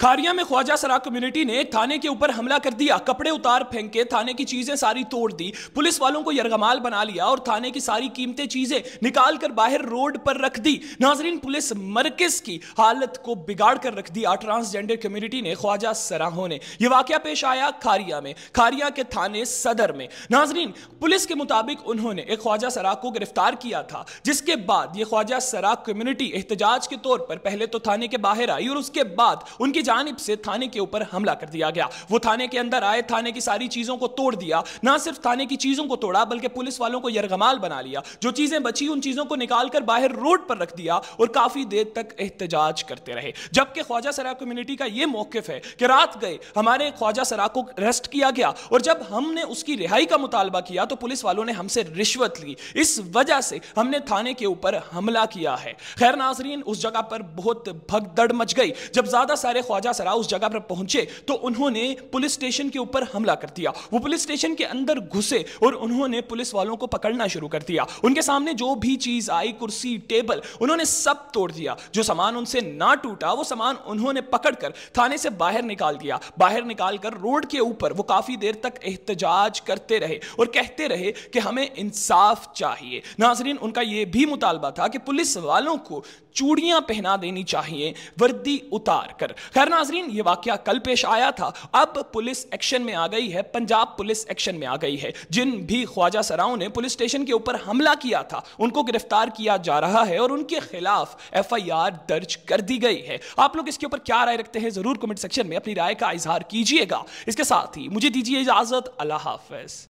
खारिया में ख्वाजा सरा कम्युनिटी ने थाने के ऊपर हमला कर दिया कपड़े उतार फेंके थाने की चीजें सारी तोड़ दी पुलिस वालों को यरगमाल बना लिया और थाने की सारी कीमतें चीजें निकाल कर बाहर रोड पर रख दी नाजरीन पुलिस मरकज की हालत को बिगाड़ कर रख दिया ट्रांसजेंडर कम्युनिटी ने ख्वाजा सराहों ने यह वाक्य पेश आया खारिया में खारिया के थाने सदर में नाजरीन पुलिस के मुताबिक उन्होंने एक ख्वाजा सरा को गिरफ्तार किया था जिसके बाद ये ख्वाजा सरा कम्युनिटी एहतजाज के तौर पर पहले तो थाने के बाहर आई और उसके बाद उनकी जानब से थाने के ऊपर हमला कर दिया गया वो थाने के अंदर आए थाने की सारी चीज़ों को तोड़ दिया ना सिर्फ थाने की चीज़ों को तोड़ा बल्कि पुलिस वालों को यरगमाल बना लिया जो चीज़ें बची उन चीज़ों को निकालकर बाहर रोड पर रख दिया और काफ़ी देर तक एहतजाज करते रहे जबकि ख्वाजा सरा कम्युनिटी का यह मौकफ है कि रात गए हमारे ख्वाजा सरा को अरेस्ट किया गया और जब हमने उसकी रिहाई का मुतालबा किया तो पुलिस वालों ने हमसे रिश्वत ली इस वजह से हमने थाने के ऊपर हमला किया है खैर नाजरीन उस जगह पर बहुत भगदड़ मच गई जब ज्यादा सारे ख्वाजा सरा उस जगह पर पहुंचे तो उन्होंने पुलिस स्टेशन के ऊपर हमला कर दिया वो पुलिस स्टेशन के अंदर घुसे और उन्होंने पुलिस वालों को पकड़ना शुरू कर दिया उनके सामने जो भी चीज आई कुर्सी टेबल उन्होंने सब तोड़ दिया जो सामान उनसे ना टूटा वो सामान उन्होंने पकड़कर थाने से बाहर निकाल दिया बाहर निकालकर रोड के ऊपर वो काफी देर तक एहतजाज करते रहे और कहते रहे कि हमें इंसाफ चाहिए नाजरीन उनका यह भी मुतालबा था कि पुलिस वालों को चूड़ियां पहना देनी चाहिए वर्दी उतार कर खैर खैर नाजरीन ये वाक्य कल पेश आया था अब पुलिस एक्शन में आ गई है पंजाब पुलिस एक्शन में आ गई है जिन भी ख्वाजा सराओं ने पुलिस स्टेशन के ऊपर हमला किया था उनको गिरफ्तार किया जा रहा है और उनके खिलाफ एफ आई आर दर्ज कर दी गई है आप लोग इसके ऊपर क्या राय रखते हैं जरूर कमेंट सेक्शन में अपनी राय का इजहार कीजिएगा इसके साथ ही मुझे दीजिए इजाजत अल्लाह हाफिज